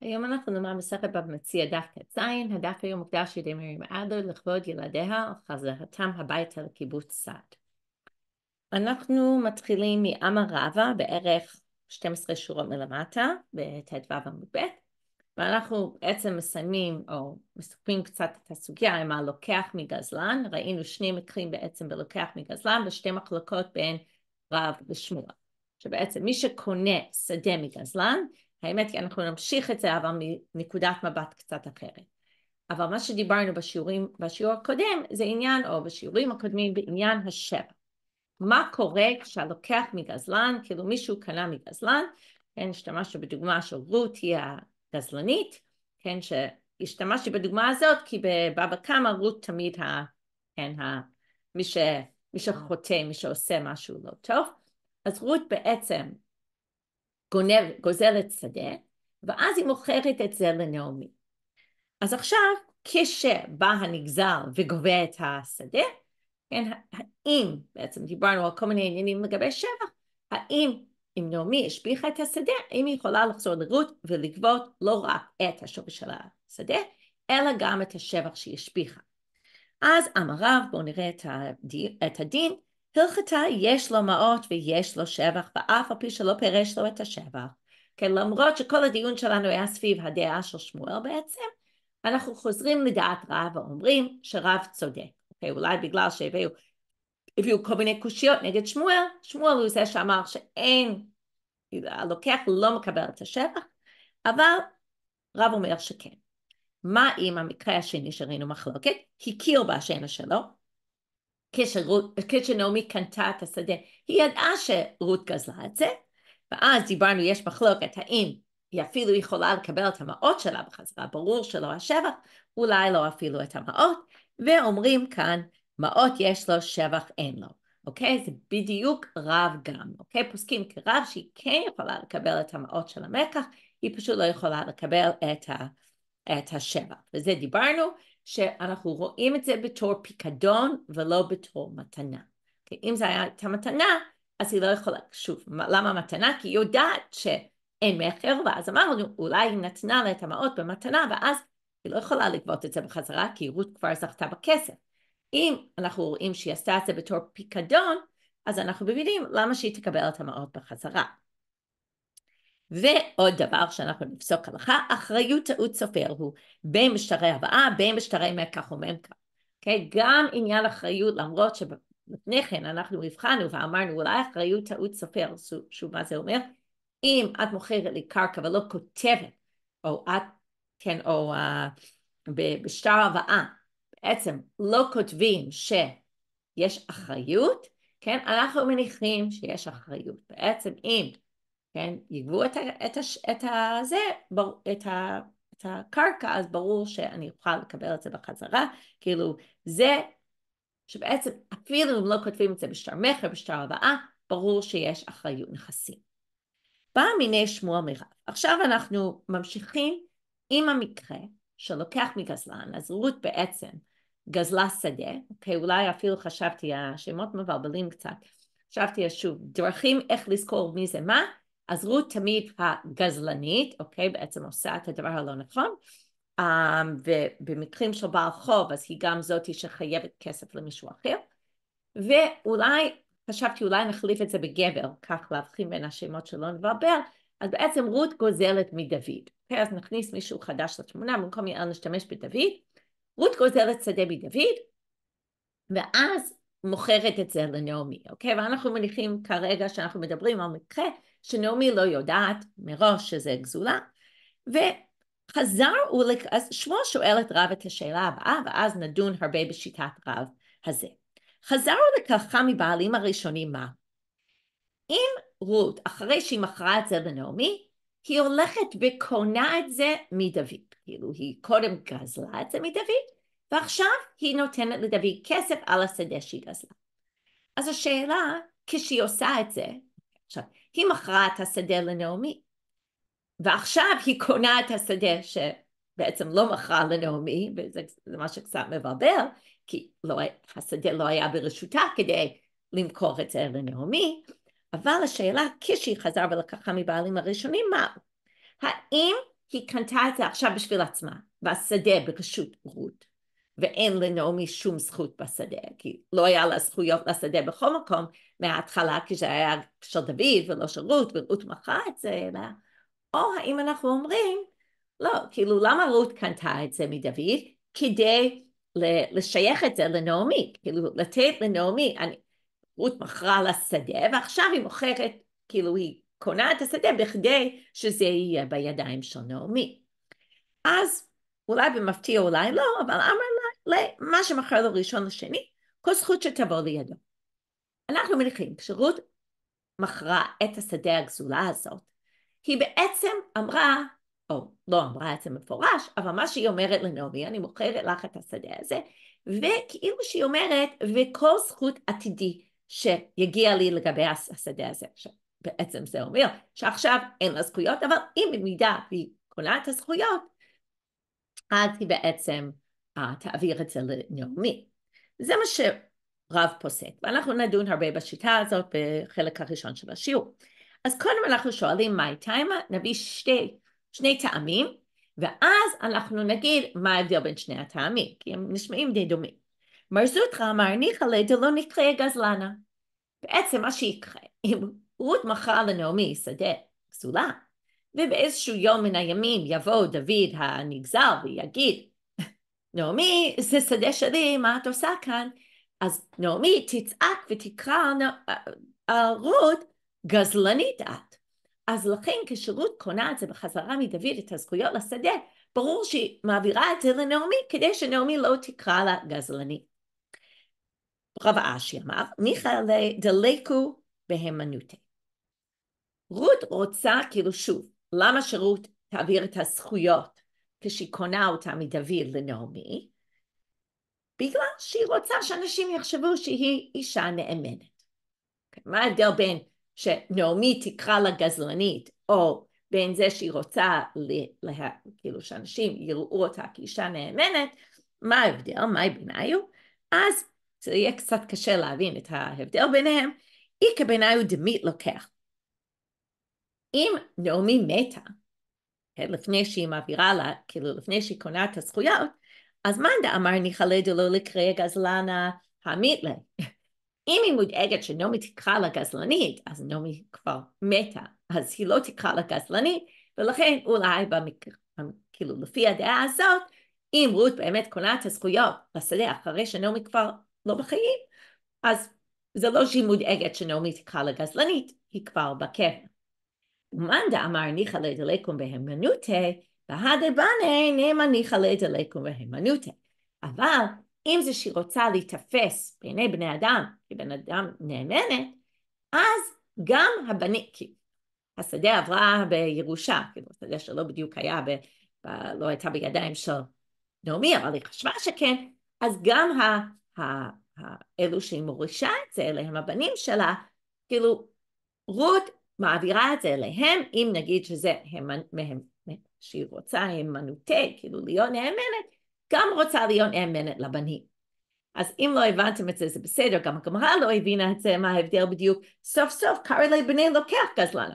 היום אנחנו נאמר מסכת מציע דף ט"ז, הדף היום מוקדש ידי מרים אדלר לכבוד ילדיה על חזרתם הביתה לקיבוץ סעד. אנחנו מתחילים מאמה רבה בערך 12 שורות מלמטה, בט"ו עמוד ב', ואנחנו בעצם מסיימים או מסכמים קצת את הסוגיה עם הלוקח מגזלן, ראינו שני מקרים בעצם בלוקח מגזלן ושתי מחלוקות בין רב ושמואל, שבעצם מי שקונה שדה מגזלן האמת היא, אנחנו נמשיך את זה, אבל מנקודת מבט קצת אחרת. אבל מה שדיברנו בשיעורים, בשיעור הקודם, זה עניין, או בשיעורים הקודמים, בעניין השבע. מה קורה כשהלוקח מגזלן, כאילו מישהו קנה מגזלן, כן, השתמשנו בדוגמה של רות היא הגזלנית, כן, שהשתמשתי בדוגמה הזאת כי בבבא קמא רות תמיד ה... כן, ה... מי, ש... מי שחוטא, מי שעושה משהו לא טוב, אז רות בעצם גוזרת שדה, ואז היא מוכרת את זה לנעמי. אז עכשיו, כשבא הנגזר וגובה את השדה, כן, האם, בעצם דיברנו על כל מיני עניינים לגבי שבח, האם אם נעמי השביחה את השדה, האם היא יכולה לחזור לרות ולגבות לא רק את השווי של השדה, אלא גם את השבח שהיא השביחה. אז אמריו, בואו נראה את הדין הלכתה יש לו מעות ויש לו שבח, ואף על פי שלא פירש לו את השבח. כן, למרות שכל הדיון שלנו היה סביב הדעה של שמואל בעצם, אנחנו חוזרים לדעת רב ואומרים שרב צודק. Okay, אוקיי, אולי בגלל שהביאו הביאו כל מיני קושיות נגד שמואל, שמואל הוא זה שאמר שאין, הלוקח לא מקבל את השבח, אבל רב אומר שכן. מה אם המקרה השני שראינו מחלוקת? הכיר בהשם שלו, כשרות, כשנעמי קנתה את השדה, היא ידעה שרות גזלה את זה, ואז דיברנו, יש מחלוקת האם היא אפילו יכולה לקבל את המעות שלה בחזרה, ברור שלא השבח, אולי לא אפילו את המעות, ואומרים כאן, מעות יש לו, שבח אין לו, אוקיי? זה בדיוק רב גם, אוקיי? פוסקים כרב שהיא כן יכולה לקבל את המעות של המקח, היא פשוט לא יכולה לקבל את, ה, את השבח, וזה דיברנו, שאנחנו רואים את זה בתור פיקדון ולא בתור מתנה. כי אם זה היה את המתנה, אז היא לא יכולה, שוב, למה מתנה? כי היא יודעת שאין מכר, ואז אמרנו, אולי היא נתנה לה את המעות במתנה, ואז היא לא יכולה לגבות את זה בחזרה, כי רות כבר זכתה בכסף. אם אנחנו רואים שהיא עשתה את זה בתור פיקדון, אז אנחנו מבינים למה שהיא תקבל את המעות בחזרה. ועוד דבר שאנחנו נפסוק הלכה, אחריות טעות סופר הוא בין משטרי הבאה, בין משטרי מכך וממכך. Okay? גם עניין אחריות, למרות שלפני כן אנחנו הבחנו ואמרנו אולי אחריות טעות סופר, שוב מה זה אומר? אם את מוכרת לי קרקע ולא כותבת, או את, כן, או uh, בשטר הבאה, בעצם לא כותבים שיש אחריות, כן, אנחנו מניחים שיש אחריות. בעצם אם כן? יגבו את, ה, את, הש, את, הזה, בר, את, ה, את הקרקע, אז ברור שאני אוכל לקבל את זה בחזרה. כאילו, זה שבעצם אפילו אם לא כותבים את זה בשטר מכר, בשטר הבאה, ברור שיש אחריות נכסים. בא מיני שמוע מירב. עכשיו אנחנו ממשיכים עם המקרה שלוקח מגזלן, אז רות בעצם גזלה שדה, אוקיי, אולי אפילו חשבתי, השמות מבלבלים קצת, חשבתי שוב, דרכים איך לזכור מי זה מה, אז רות תמיד הגזלנית, אוקיי, בעצם עושה את הדבר הלא נכון, um, ובמקרים של בעל חוב אז היא גם זאתי שחייבת כסף למישהו אחר, ואולי, חשבתי אולי נחליף את זה בגבר, כך להבחין בין השמות שלא נבלבל, אז בעצם רות גוזלת מדוד, אוקיי, אז נכניס מישהו חדש לתמונה, במקום יאללה נשתמש בדוד, רות גוזלת שדה מדוד, ואז מוכרת את זה לנעמי, אוקיי? ואנחנו מניחים כרגע שאנחנו מדברים על מקרה שנעמי לא יודעת מראש שזה גזולה, וחזר ולק... אז שמואל שואל את רב את השאלה הבאה, ואז נדון הרבה בשיטת רב הזה. חזר הוא לקחה מבעלים הראשונים מה? אם רות, אחרי שהיא מכרה את זה לנעמי, היא הולכת וקונה את זה מדוד. כאילו, היא קודם גזלה את זה מדוד, ועכשיו היא נותנת לדוד כסף על השדה שהיא גזלה. אז השאלה, כשהיא עושה את זה, עכשיו, היא מכרה את השדה לנעמי. ועכשיו היא קונה את השדה שבעצם לא מכרה לנעמי, וזה מה שקצת מבלבל, כי לא, השדה לא היה ברשותה כדי למכור את זה לנעמי, אבל השאלה, כשהיא חזרה ולקחה מבעלים הראשונים, מה? האם היא קנתה את זה עכשיו בשביל עצמה, והשדה ברשות רות, ואין לנעמי שום זכות בשדה, כי לא היה לה זכויות לשדה בכל מקום מההתחלה, כי זה היה של דוד ולא של רות, ורות מכרה את זה, אלא... או האם אנחנו אומרים, לא, כאילו למה רות קנתה את זה מדוד? כדי לשייך את זה לנעמי, כאילו לתת לנעמי, אני, רות מכרה לשדה, ועכשיו היא מוכרת, כאילו היא קונה את השדה בכדי שזה יהיה בידיים של נעמי. אז אולי במפתיע, אולי לא, אבל אמר למה שמכר לו ראשון לשני, כל זכות שתבוא לידו. אנחנו מניחים, כשרות מכרה את השדה הגזולה הזאת, היא בעצם אמרה, או לא אמרה את זה מפורש, אבל מה שהיא אומרת לנעמי, אני מוכרת לך את השדה הזה, וכאילו שהיא אומרת, וכל זכות עתידי שיגיע לי לגבי השדה הזה. שבעצם זה אומר שעכשיו אין לה זכויות, אבל אם במידה היא קונה את הזכויות, אז היא בעצם תעביר את זה לנעמי. זה מה שרב פוסק, ואנחנו נדון הרבה בשיטה הזאת בחלק הראשון של השיעור. אז קודם אנחנו שואלים מהי טיימה, נביא שתי, שני טעמים, ואז אנחנו נגיד מה ההבדל בין שני הטעמים, כי הם נשמעים די דומים. מר זוטרא אמר ניחא ליה דלא נקרא גזלנה. בעצם מה שיקרה, אם רות מכרה לנעמי שדה גזולה, ובאיזשהו יום מן הימים יבוא דוד הנגזר ויגיד, נעמי, זה שדה שלי, מה את עושה כאן? אז נעמי תצעק ותקרא אה, על רות, גזלנית את. אז לכן כשרות קונה את זה בחזרה מדוד, את הזכויות לשדה, ברור שהיא מעבירה את זה לנעמי, כדי שנעמי לא תקרא לה גזלנית. רב אשי אמר, מיכאל דלקו בהימנותי. רות רוצה, כאילו שוב, למה שרות תעביר את הזכויות כשהיא קונה אותה מדוד לנעמי, בגלל שהיא רוצה שאנשים יחשבו שהיא אישה נאמנת. אוקיי? מה ההבדל בין שנעמי תקרא לה גזלנית, או בין זה שהיא רוצה, לה, לה, כאילו שאנשים יראו אותה כאישה נאמנת, מה ההבדל? מה בעיניו? אז זה יהיה קצת קשה להבין את ההבדל ביניהם. איכא בעיניו דמית לוקח. אם נעמי מתה, כן, לפני שהיא מעבירה לה, כאילו לפני שהיא קונה את הזכויות, אז מנדה אמר ניחלה דלא לקרי גזלנה העמית לה. אם היא מודאגת שנעמי תקרא לה גזלנית, אז נעמי כבר מתה, אז היא לא תקרא לה גזלנית, ולכן אולי במקרה, כאילו לפי הדעה הזאת, אם רות באמת קונה את הזכויות לשדה אחרי שנעמי כבר לא בחיים, אז זה לא שהיא מודאגת שנעמי תקרא לה גזלנית, היא כבר בקבר. ומאן דאמר ניחא לדלקום בהימנותא, והדה בנה נאמא ניחא לדלקום בהימנותא. אבל אם זה שהיא רוצה להיתפס בעיני בני אדם, כבן אדם נאמנת, אז גם הבנים, כי השדה עברה בירושה, כאילו השדה שלא בדיוק היה, ב, ב, לא הייתה בידיים של נעמי, אבל היא חשבה שכן, אז גם ה, ה, ה, אלו שהיא מורישה את זה אלה הם הבנים שלה, כאילו רות מעבירה את זה אליהם, אם נגיד שזה הם, שהיא רוצה הימנותה, כאילו להיות נאמנת, גם רוצה להיות נאמנת לבנים. אז אם לא הבנתם את זה, זה בסדר, גם הגמרא לא הבינה את זה, מה ההבדל בדיוק. סוף סוף קרא לבני לוקח גזלן.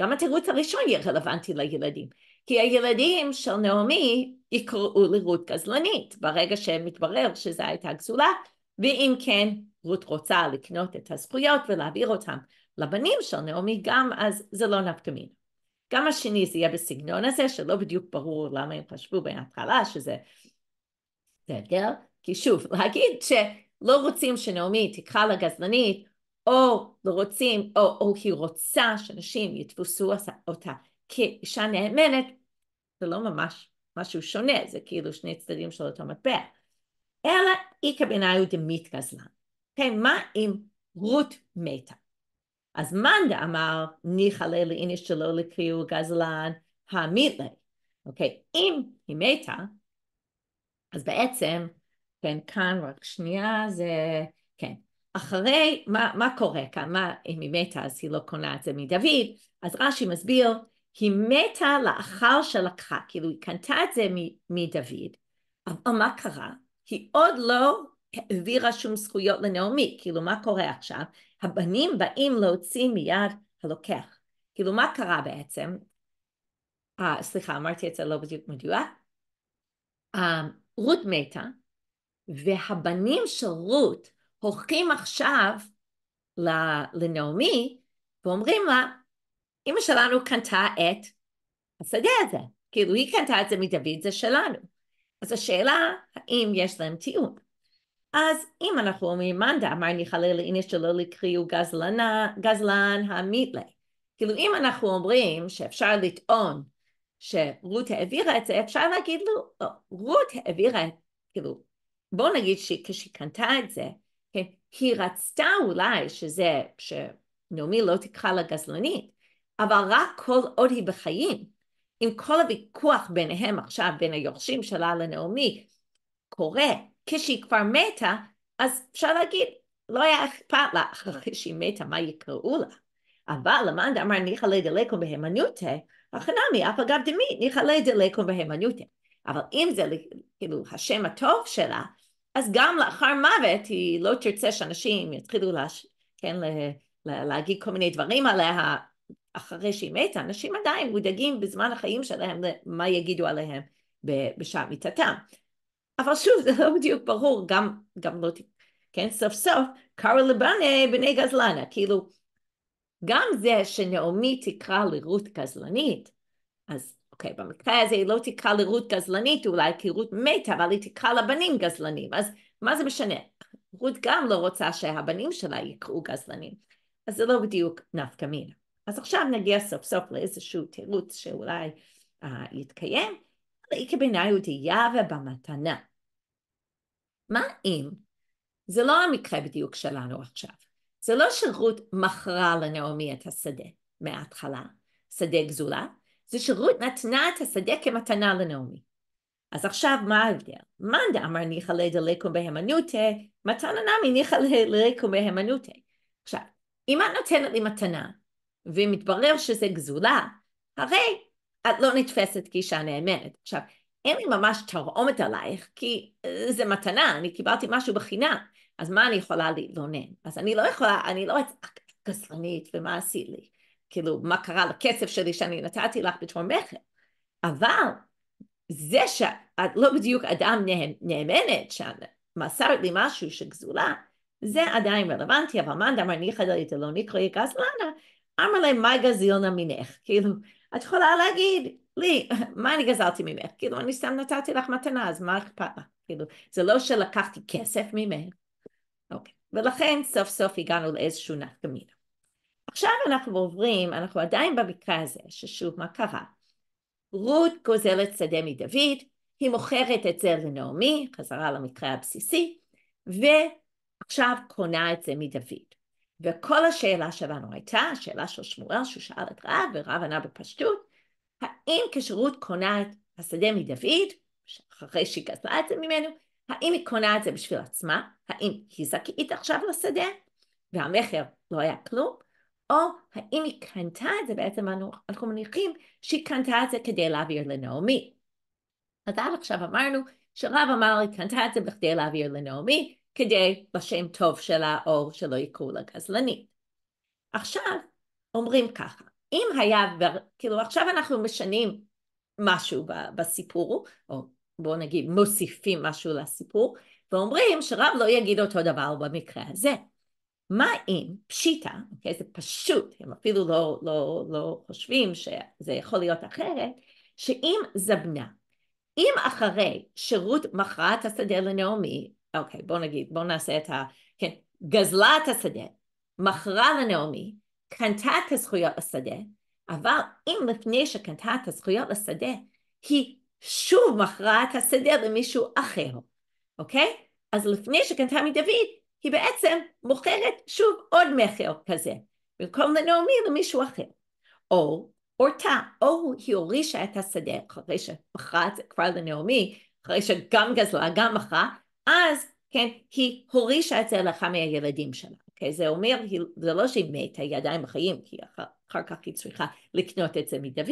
גם התירוץ הראשון יהיה רלוונטי לילדים. כי הילדים של נעמי יקראו לרות גזלנית, ברגע שמתברר שזו הייתה גזולה, ואם כן, רות רוצה לקנות את הזכויות ולהעביר אותן. לבנים של נעמי גם, אז זה לא נפקא מינה. גם השני זה יהיה בסגנון הזה, שלא בדיוק ברור למה הם חשבו בהתחלה שזה בסדר. כי שוב, להגיד שלא רוצים שנעמי תקרא לגזלנית, או לא רוצים, או, או היא רוצה שאנשים יתפסו אותה כאישה נאמנת, זה לא ממש משהו שונה, זה כאילו שני צדדים של אותו מטבע. אלא איכא בעיניי הוא דמית גזלן. Okay, אוקיי? מה אם רות מתה? אז מאן דאמר ניחא ליה לאיניש שלא לקריאו גזלן המית ליה. אוקיי, אם היא מתה, אז בעצם, כן, כאן רק שנייה, זה, כן. אחרי, מה, מה קורה כאן? מה, אם היא מתה אז היא לא קונה את זה מדוד, אז רש"י מסביר, היא מתה לאחר שלקחה, כאילו היא קנתה את זה מדוד, אבל מה קרה? היא עוד לא העבירה שום זכויות לנעמי, כאילו מה קורה עכשיו? הבנים באים להוציא מיד הלוקח. כאילו מה קרה בעצם? Uh, סליחה, אמרתי את זה לא בדיוק מדויק. Uh, רות מתה, והבנים של רות הולכים עכשיו לנעמי ואומרים לה, אמא שלנו קנתה את השדה הזה. כאילו היא קנתה את זה מדוד, זה שלנו. אז השאלה, האם יש להם טיעון? אז אם אנחנו אומרים מנדה, אמר ניחלה לאיניש שלא לקריאו גזלן המית לה. כאילו אם אנחנו אומרים שאפשר לטעון שרות העבירה את זה, אפשר להגיד לו, לא, לא, רות העבירה, כאילו, בוא נגיד שכשהיא קנתה את זה, כן, היא רצתה אולי שזה, שנעמי לא תקרא לה גזלנית, אבל רק כל עוד היא בחיים, עם כל הוויכוח ביניהם עכשיו, בין היורשים שלה לנעמי, קורה כשהיא כבר מתה, אז אפשר להגיד, לא היה אכפת לה, אחרי שהיא מתה, מה יקראו לה? אבל למאן דאמר ניחא ליה דלקום בהימנותא, הכנמי אף אגב דמי ניחא ליה דלקום בהימנותא. אבל אם זה כאילו השם הטוב שלה, אז גם לאחר מוות היא לא תרצה שאנשים יתחילו לש... כן, ל... ל... להגיד כל מיני דברים עליה אחרי שהיא מתה. אנשים עדיין מודאגים בזמן החיים שלהם למה יגידו עליהם בשעת מיטתם. אבל שוב, זה לא בדיוק ברור, גם, גם לא, כן, סוף סוף, קרא לבנה בני גזלנה, כאילו, גם זה שנעמי תקרא לרות גזלנית, אז אוקיי, במקרה הזה היא לא תקרא לרות גזלנית אולי, כי רות מתה, אבל היא תקרא לבנים גזלנים, אז מה זה משנה? רות גם לא רוצה שהבנים שלה יקראו גזלנים, אז זה לא בדיוק נפקא מינה. אז עכשיו נגיע סוף סוף לאיזשהו תירוץ שאולי אה, יתקיים, היא יהודייה ובמתנה. מה אם זה לא המקרה בדיוק שלנו עכשיו. זה לא שרות מכרה לנעמי את השדה מההתחלה, שדה גזולה, זה שרות נתנה את השדה כמתנה לנעמי. אז עכשיו מה ההבדל? מאן דאמר ניחא ליה דליקום בהמנותה, מתנה נמי ניחא ליה דליקום בהמנותה. עכשיו, אם את נותנת לי מתנה, ומתברר שזה גזולה, הרי את לא נתפסת כאישה נאמנת. עכשיו, אין לי ממש תרעומת עלייך, כי אה, זה מתנה, אני קיבלתי משהו בחינם, אז מה אני יכולה להתלונן? אז אני לא יכולה, אני לא אצעק גזרנית ומה עשית לי, כאילו, מה קרה לכסף שלי שאני נתתי לך בתור מכר, אבל זה שאת לא בדיוק אדם נאמנת, שמסרת לי משהו שגזולה, זה עדיין רלוונטי, אבל מאן דאמר ניחא דלית לא נקרא גזלנה, אמר להם מה גזילנה מנך, כאילו את יכולה להגיד לי, מה אני גזלתי ממך? כאילו, אני סתם נתתי לך מתנה, אז מה אכפת לך? כאילו, זה לא שלקחתי כסף ממך. אוקיי. ולכן סוף סוף הגענו לאיזשהו נפקא עכשיו אנחנו עוברים, אנחנו עדיין במקרה הזה, ששוב, מה קרה? רות גוזלת שדה מדוד, היא מוכרת את זה לנעמי, חזרה למקרה הבסיסי, ועכשיו קונה את זה מדוד. וכל השאלה שלנו הייתה, השאלה של שמואל, שהוא שאל את רב, ורב ענה בפשטות, האם כשרות קונה את השדה מדוד, אחרי שהיא גזלה את זה ממנו, האם היא קונה את זה בשביל עצמה? האם היא זכאית עכשיו לשדה? והמכר לא היה כלום? או האם היא קנתה את זה, בעצם אנחנו מניחים שהיא קנתה את זה כדי להעביר לנעמי. אז עד עכשיו אמרנו שרב אמר היא קנתה את זה בכדי להעביר לנעמי, כדי בשם טוב שלה או שלא יקראו לה גזלנית. עכשיו אומרים ככה, אם היה, כאילו עכשיו אנחנו משנים משהו בסיפור, או בואו נגיד מוסיפים משהו לסיפור, ואומרים שרב לא יגיד אותו דבר במקרה הזה. מה אם פשיטה, אוקיי, זה פשוט, הם אפילו לא, לא, לא חושבים שזה יכול להיות אחרת, שאם זבנה, אם אחרי שרות מכרה את השדה לנעמי, אוקיי, בוא נגיד, בוא נעשה את ה... כן, גזלה את השדה, מכרה לנעמי, קנתה את הזכויות לשדה, אבל אם לפני שקנתה את הזכויות לשדה, היא שוב מכרה את השדה למישהו אחר, אוקיי? אז לפני שקנתה מדוד, היא בעצם מוכרת שוב עוד מכר כזה, במקום לנעמי למישהו אחר. או הורתה, או היא הורישה את השדה, אחרי שמכרה את זה כבר לנעמי, אחרי שגם גזלה, גם מכרה, אז כן, היא הורישה את זה לאחד מהילדים שלה. אוקיי? זה אומר, זה לא שהיא מתה, היא עדיין בחיים, כי אחר, אחר כך היא צריכה לקנות את זה מדוד.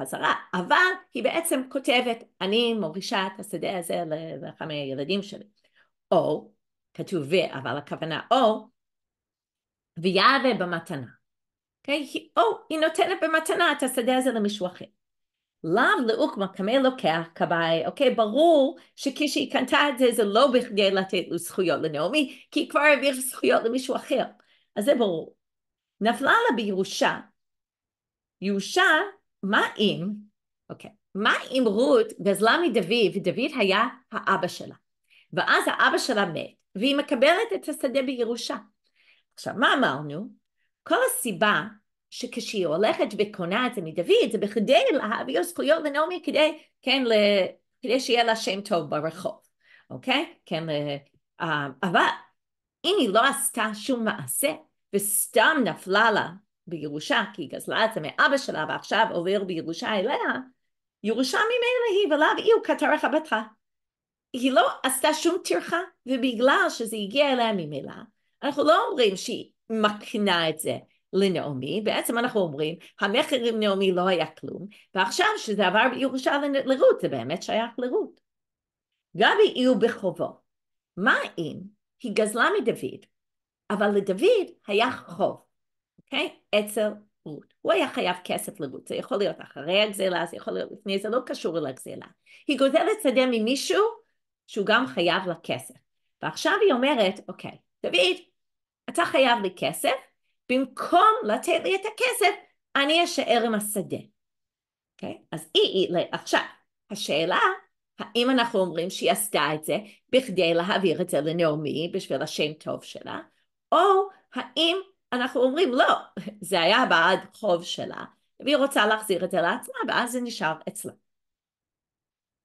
חזרה, אבל היא בעצם כותבת, אני מורישה את השדה הזה לאחד מהילדים שלי. או, כתוב ו, אבל הכוונה או, ויעבה במתנה. Okay? אוקיי? או, היא נותנת במתנה את השדה הזה למישהו אחר. לאו לאוקמה קמא לוקח כבאי, אוקיי? ברור שכשהיא קנתה את זה, זה לא בכדי לתת לו זכויות לנעמי, כי היא כבר העבירה זכויות למישהו אחר. אז זה ברור. נפלה לה בירושה. ירושה, מה אם, אוקיי, מה אם רות גזלה מדוד, ודוד היה האבא שלה, ואז האבא שלה מת, והיא מקבלת את השדה בירושה. עכשיו, מה אמרנו? כל הסיבה שכשהיא הולכת וקונה את זה מדוד, זה בכדי להביא זכויות לנעמי כדי, כן, ל... כדי שיהיה לה שם טוב ברחוב, אוקיי? כן, uh, אבל אם היא לא עשתה שום מעשה וסתם נפלה לה בירושה, כי היא גזלה את זה מאבא שלה ועכשיו עובר בירושה אליה, ירושה ממילא היא ולאו היא הוא כתרך הבטחה. היא לא עשתה שום טרחה, ובגלל שזה הגיע אליה ממילא, אנחנו לא אומרים שהיא מקנה את זה, לנעמי, בעצם אנחנו אומרים, המכר עם נעמי לא היה כלום, ועכשיו שזה עבר בירושה לרות, זה באמת שייך לרות. גבי יהיו בחובו. מה אם היא גזלה מדוד, אבל לדוד היה חוב, אוקיי? Okay? אצל רות. הוא היה חייב כסף לרות, זה יכול להיות אחרי הגזלה, זה יכול להיות לפני, זה לא קשור לגזלה. היא גוזלת שדה ממישהו שהוא גם חייב לה כסף. ועכשיו היא אומרת, אוקיי, okay, דוד, אתה חייב לי כסף, במקום לתת לי את הכסף, אני אשאר עם השדה. Okay? אוקיי? אז היא, היא, לא, עכשיו, השאלה, האם אנחנו אומרים שהיא עשתה את זה בכדי להעביר את זה לנעמי בשביל השם טוב שלה, או האם אנחנו אומרים לא, זה היה בעד חוב שלה, והיא רוצה להחזיר את זה לעצמה, ואז זה נשאר אצלה.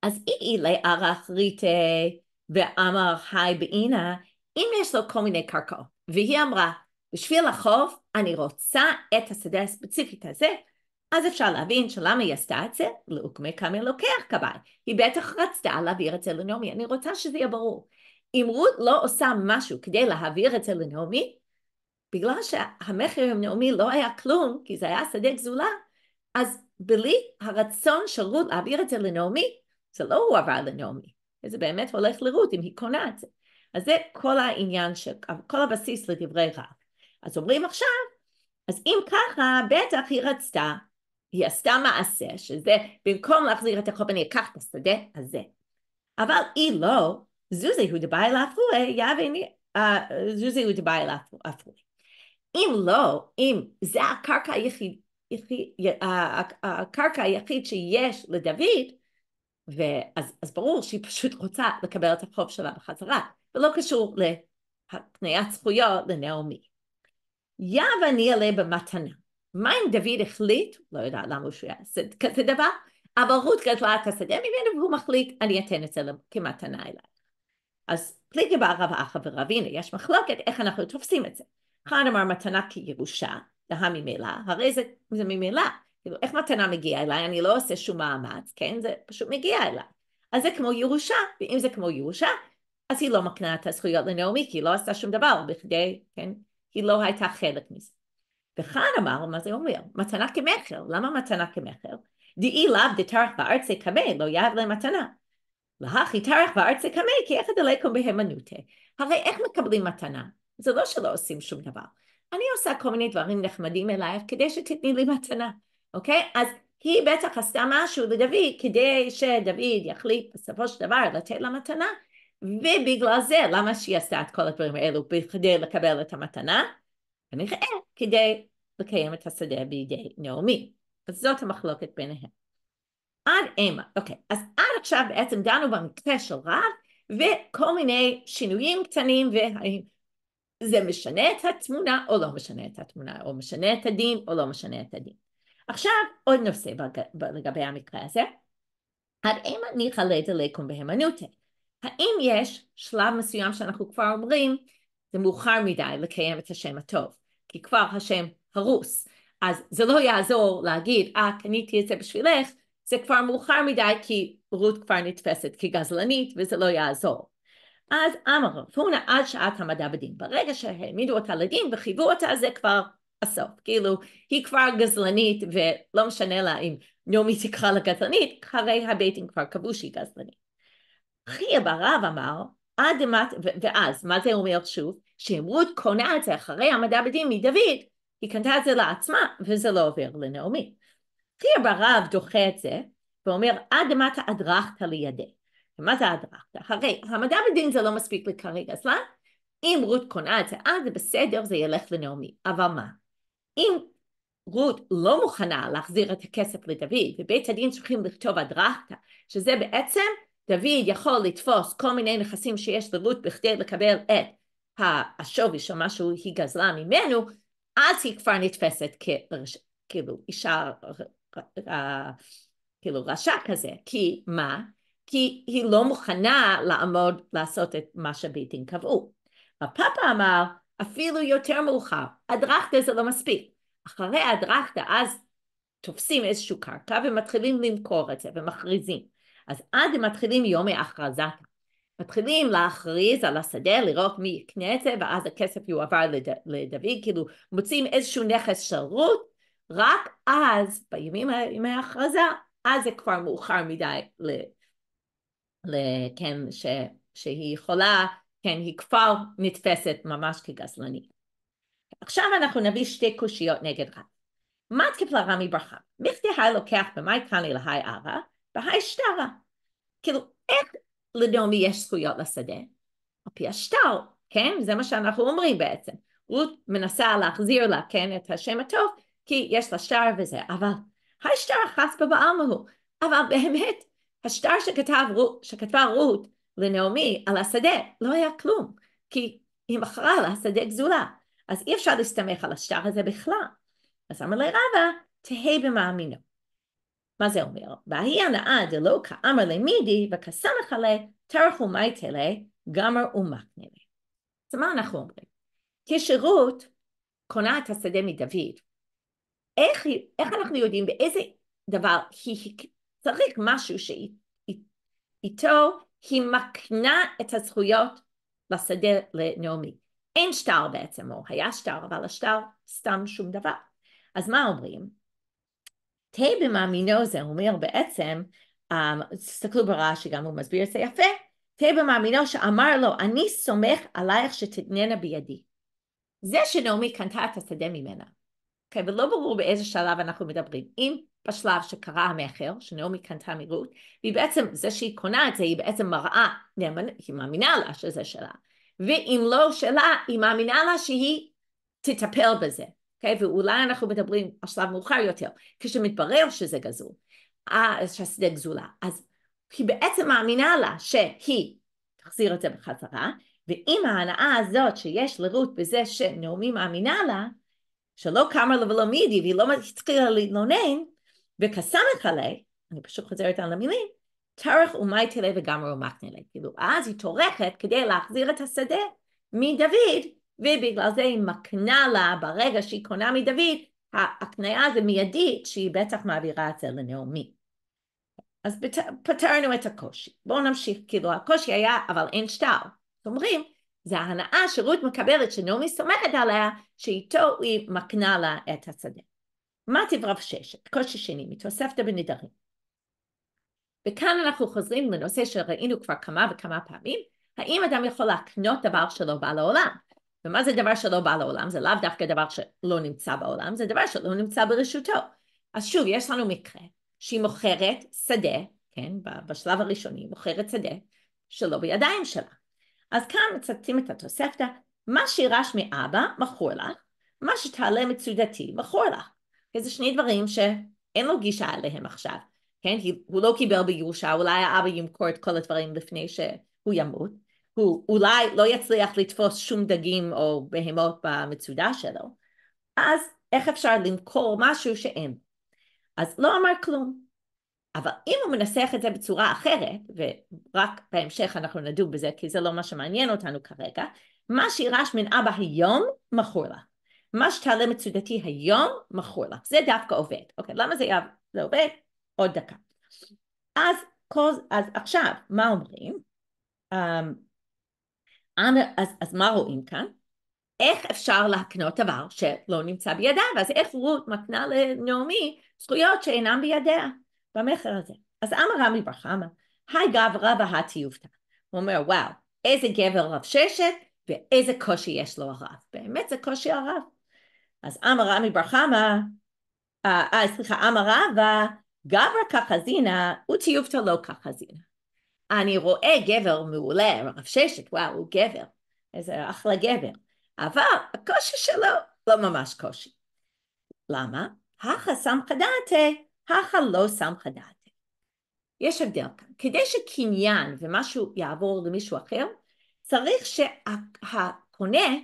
אז אי לארח ריטה ואמר חי באינה, אם יש לו כל מיני קרקעות, והיא אמרה, בשביל החוב אני רוצה את השדה הספציפית הזה, אז אפשר להבין שלמה היא עשתה את זה, לאוקמי כמה לוקח כבאי. היא בטח רצתה להעביר את זה לנעמי, אני רוצה שזה יהיה ברור. אם רות לא עושה משהו כדי להעביר את זה לנעמי, בגלל שהמכר עם נעמי לא היה כלום, כי זה היה שדה גזולה, אז בלי הרצון של רות להעביר את זה לנעמי, זה לא הועבר לנעמי, זה באמת הולך לרות אם היא קונה את זה. אז זה כל העניין, ש... כל הבסיס לדברי רב. אז אומרים עכשיו, אז אם ככה, בטח היא רצתה, היא עשתה מעשה, שזה במקום להחזיר את החוב אני אקח את השדה הזה. אבל היא לא, זוזי הוא דבעי לאפוי, יאוויני, אה, זוזי הוא דבעי לאפוי. אם לא, אם זה הקרקע היחיד, הקרקע היחיד שיש לדוד, ואז, אז ברור שהיא פשוט רוצה לקבל את החוב שלה בחזרה, ולא קשור להקניית זכויות לנעמי. יא ואני אעלה במתנה. מה אם דוד החליט, לא יודעת למה הוא יעשה כזה דבר, אבל רות גדלה את השדה ממנו והוא מחליט, אני אתן את זה כמתנה אליי. אז פליגי בר רב אחא ורב, הנה יש מחלוקת איך אנחנו תופסים את זה. אחד אמר מתנה כירושה, דהה ממילא, הרי זה, זה ממילא. כאילו, איך מתנה מגיעה אליי? אני לא עושה שום מאמץ, כן? זה פשוט מגיע אליי. אז זה כמו ירושה, ואם זה כמו ירושה, אז היא לא מקנה את הזכויות לנעמי, כי היא לא עשתה שום דבר בכדי, כן? היא לא הייתה חלק מזה. וכאן אמר, מה זה אומר? מתנה כמכר. למה מתנה כמכר? דאי לאו דתרח בארצי קמא, לא יעד להם מתנה. להכי תרח בארצי קמא, כי איך דלקום בהימנותי. הרי איך מקבלים מתנה? זה לא שלא עושים שום דבר. אני עושה כל מיני דברים נחמדים אלייך כדי שתתני לי מתנה, אוקיי? אז היא בטח עשתה משהו לדוד כדי שדוד יחליט בסופו של דבר לתת לה מתנה, ובגלל זה, למה שהיא עשתה את כל הדברים האלו? כדי לקבל את המתנה? כנראה כדי לקיים את השדה בידי נעמי. אז זאת המחלוקת ביניהם. עד אימה. אוקיי, אז עד עכשיו בעצם דנו במקרה של רב, וכל מיני שינויים קטנים, והאם זה משנה את התמונה או לא משנה את התמונה, או משנה את הדין או לא משנה את הדין. עכשיו עוד נושא לגבי המקרה הזה. עד אימה ניחא לדלקום בהימנותי. האם יש שלב מסוים שאנחנו כבר אומרים, זה מאוחר מדי לקיים את השם הטוב, כי כבר השם הרוס. אז זה לא יעזור להגיד, אה, קניתי את זה בשבילך, זה כבר מאוחר מדי כי רות כבר נתפסת כגזלנית וזה לא יעזור. אז אמר רב הונא עד שעת המדע בדין. ברגע שהעמידו אותה לדין וחייבו אותה זה כבר הסוף. כאילו, היא כבר גזלנית ולא משנה לה אם נעמי תקרא לה גזלנית, הרי הבית כבר קבעו שהיא גזלנית. אחי אברהם אמר, עד אמת, ואז, מה זה אומר שוב? שרות קונה את זה אחרי העמדה בדין מדוד, היא קנתה את זה לעצמה, וזה לא עובר לנעמי. אחי אברהם דוחה את זה, ואומר, עד אמת אדרכת לידי. ומה זה אדרכת? הרי העמדה בדין זה לא מספיק לכרגע, כרגע, אז למה? אם רות קונה את זה אז אה, בסדר, זה ילך לנעמי. אבל מה? אם רות לא מוכנה להחזיר את הכסף לדוד, ובית הדין צריכים לכתוב אדרכת, שזה בעצם דוד יכול לתפוס כל מיני נכסים שיש לרות בכדי לקבל את השווי של מה שהיא גזלה ממנו, אז היא כבר נתפסת כרש... כאילו אישה, כאילו רשע כזה. כי מה? כי היא לא מוכנה לעמוד לעשות את מה שהביתים קבעו. הפאפה אמר, אפילו יותר מאוחר, אדרכתה זה לא מספיק. אחרי אדרכתה אז תופסים איזשהו קרקע ומתחילים למכור את זה ומכריזים. אז אז הם מתחילים יום ההכרזה. מתחילים להכריז על השדה, לראות מי יקנה את זה, ואז הכסף יועבר לד... לדוד, כאילו מוצאים איזשהו נכס של רות, רק אז, בימים ימי ההכרזה, אז זה כבר מאוחר מדי, ל... ל... כן, ש... שהיא יכולה, כן, היא כבר נתפסת ממש כגזלנית. עכשיו אנחנו נביא שתי קושיות נגד רב. מה קיבלה רמי ברכה? מכתהי לוקח במאי קני להי ערה, והשטרה. כאילו, איך לנעמי יש זכויות לשדה? על פי השטר, כן? זה מה שאנחנו אומרים בעצם. רות מנסה להחזיר לה, כן, את השם הטוב, כי יש לה שטר וזה, אבל השטר חס בבעלמה הוא. אבל באמת, השטר שכתב, שכתבה רות לנעמי על השדה, לא היה כלום, כי היא מכרה לה שדה גזולה. אז אי אפשר להסתמך על השטר הזה בכלל. אז אמר לרבה, תהי במאמינו. מה זה אומר? ואהי הנאה דלא כאמר למידי וכסה נחלה תרחו מייטלה גמר ומקנלה. אז מה אנחנו אומרים? כשרות קונה את השדה מדוד, איך, איך אנחנו יודעים באיזה דבר היא צריך משהו שאיתו היא מקנה את הזכויות לשדה לנעמי. אין שטר בעצם, או היה שטר, אבל השטר סתם שום דבר. אז מה אומרים? תה במאמינו זה אומר בעצם, אמ, תסתכלו ברש"י, גם הוא מסביר את זה יפה, תה במאמינו שאמר לו, אני סומך עלייך שתתננה בידי. זה שנעמי קנתה את השדה ממנה. Okay, אוקיי? ולא ברור באיזה שלב אנחנו מדברים. אם בשלב שקרה המכר, שנעמי קנתה מרות, והיא בעצם, זה שהיא קונה את זה, היא בעצם מראה, היא מאמינה לה שזה שלה. ואם לא שלה, היא מאמינה לה שהיא תטפל בזה. אוקיי? ואולי אנחנו מדברים על שלב מאוחר יותר, כשמתברר שזה גזול, אה, שהשדה גזולה, אז היא בעצם מאמינה לה שהיא תחזיר את זה בחזרה, ואם ההנאה הזאת שיש לרות בזה שנעמי מאמינה לה, שלא קמה לה ולא מידי והיא לא התחילה להתלונן, וקסמך עלי, אני פשוט חוזרת על המילים, טרח ומי תלה וגמר ומקנה לה. כאילו, אז היא טורחת כדי להחזיר את השדה מדוד ובגלל זה היא מקנה לה, ברגע שהיא קונה מדוד, ההקניה זה מיידית שהיא בטח מעבירה את זה לנעמי. אז פתרנו את הקושי. בואו נמשיך, כאילו הקושי היה, אבל אין שטר. אומרים, זה ההנאה שרות מקבלת שנעמי סומכת עליה, שאיתו היא מקנה לה את השדה. מה תברב ששת? קושי שני, מתוספתא בנדרים. וכאן אנחנו חוזרים לנושא שראינו כבר כמה וכמה פעמים, האם אדם יכול להקנות דבר שלא בא לעולם? ומה זה דבר שלא בא לעולם? זה לאו דווקא דבר שלא נמצא בעולם, זה דבר שלא נמצא ברשותו. אז שוב, יש לנו מקרה שהיא מוכרת שדה, כן, בשלב הראשוני, מוכרת שדה שלא בידיים שלה. אז כאן מצטטים את התוספתא, מה שירש מאבא, מכור לך, מה שתעלה מצודתי, מכור לך. וזה שני דברים שאין לו גישה אליהם עכשיו, כן? הוא לא קיבל בירושה, אולי האבא ימכור את כל הדברים לפני שהוא ימות. הוא אולי לא יצליח לתפוס שום דגים או בהמות במצודה שלו, אז איך אפשר למכור משהו שאין? אז לא אמר כלום. אבל אם הוא מנסח את זה בצורה אחרת, ורק בהמשך אנחנו נדון בזה כי זה לא מה שמעניין אותנו כרגע, מה שירש מן אבא היום, מכור לה. מה שתעלה מצודתי היום, מכור לה. זה דווקא עובד. אוקיי, למה זה, יעב, זה עובד? עוד דקה. אז, כל, אז עכשיו, מה אומרים? אמ, אז, אז מה רואים כאן? איך אפשר להקנות דבר שלא נמצא בידיו? אז איך רות מקנה לנעמי זכויות שאינן בידיה במכר הזה? אז אמר רמי בר חמא, היי גברא והטיובתא. הוא אומר, וואו, איזה גבר רב ששת ואיזה קושי יש לו הרב. באמת זה קושי הרב. אז אמר רמי בר חמא, אה, אה סליחה, אמר רבא, גברא כחזינא וטיובתא לא כחזינא. אני רואה גבר מעולה, רב ששת, וואו, הוא גבר, איזה אחלה גבר. אבל הקושי שלו לא ממש קושי. למה? הכה סמכה דעתה, הכה לא סמכה דעתה. יש הבדל כאן. כדי שקניין ומשהו יעבור למישהו אחר, צריך שהקונה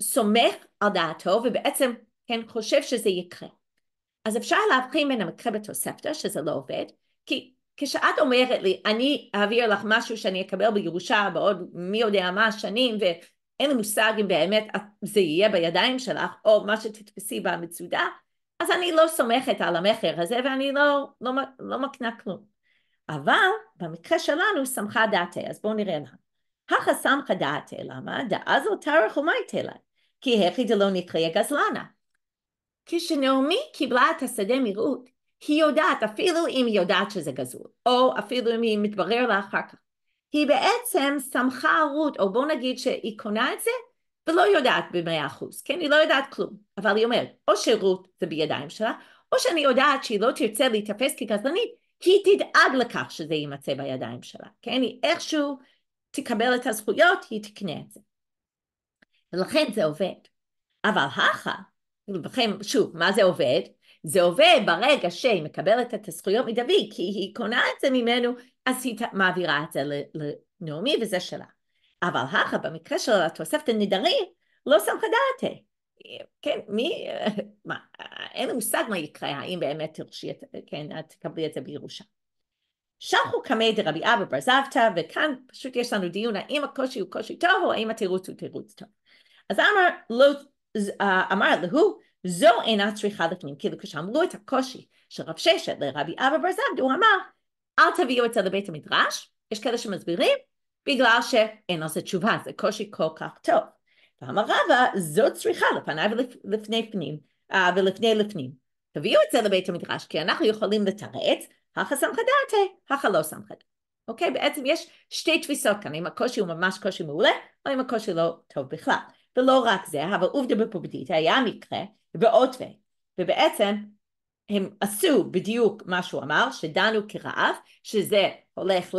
סומך על דעתו ובעצם כן חושב שזה יקרה. אז אפשר להבחין בין המקרה בתוספתא, שזה לא עובד, כי כשאת אומרת לי, אני אעביר לך משהו שאני אקבל בירושה בעוד מי יודע מה שנים, ואין לי מושג אם באמת זה יהיה בידיים שלך, או מה שתתפסי במצודה, אז אני לא סומכת על המכר הזה ואני לא, לא, לא מקנה כלום. אבל במקרה שלנו סמכה דעתה, אז בואו נראה לה. הכה סמכה דעתה, למה? דאז לא תרח ומייתי לה, כי הכי דלא נקרא גזלנה. כשנעמי קיבלה את השדה מרות, היא יודעת, אפילו אם היא יודעת שזה גזול, או אפילו אם היא מתברר לה אחר כך. היא בעצם שמחה ערות, או בואו נגיד שהיא קונה את זה, ולא יודעת במאה אחוז, כן? היא לא יודעת כלום. אבל היא אומרת, או שרות זה בידיים שלה, או שאני יודעת שהיא לא תרצה להתאפס כגזלנית, היא תדאג לכך שזה יימצא בידיים שלה, כן? היא איכשהו תקבל את הזכויות, היא תקנה את זה. ולכן זה עובד. אבל הכה, לכם, שוב, מה זה עובד? זה עובד ברגע שהיא מקבלת את הזכויות מדוד, כי היא קונה את זה ממנו, אז היא מעבירה את זה לנעמי וזה שלה. אבל הכה, במקרה של התוספת הנדרים, לא שם דעתה. כן, מי, מה, אין לי מושג מה יקרה, האם באמת תרשי את, כן, את תקבלי את זה בירושה. שלחו קמי דרבי אבא בר זבתא, וכאן פשוט יש לנו דיון האם הקושי הוא קושי טוב או האם התירוץ הוא תירוץ טוב. אז אמר, לא אה, אמר להו, זו אינה צריכה לפנים. כאילו כשאמרו את הקושי של רב ששת לרבי אבא בר זבדי, הוא אמר, אל תביאו את זה לבית המדרש, יש כאלה שמסבירים, בגלל שאין על זה תשובה, זה קושי כל כך טוב. ואמר רבא, זו צריכה לפניי ולפני פנים, אה, ולפני לפנים. תביאו את זה לבית המדרש, כי אנחנו יכולים לתרץ, הכה סמכה דעתה, הכה לא סמכה דעתה. אוקיי? בעצם יש שתי תפיסות כאן, אם הקושי הוא ממש קושי מעולה, או אם הקושי לא טוב בכלל. ולא רק זה, אבל עובדה בפומדית היה מקרה באוטווה, ובעצם הם עשו בדיוק מה שהוא אמר, שדנו כרעב, שזה הולך ל...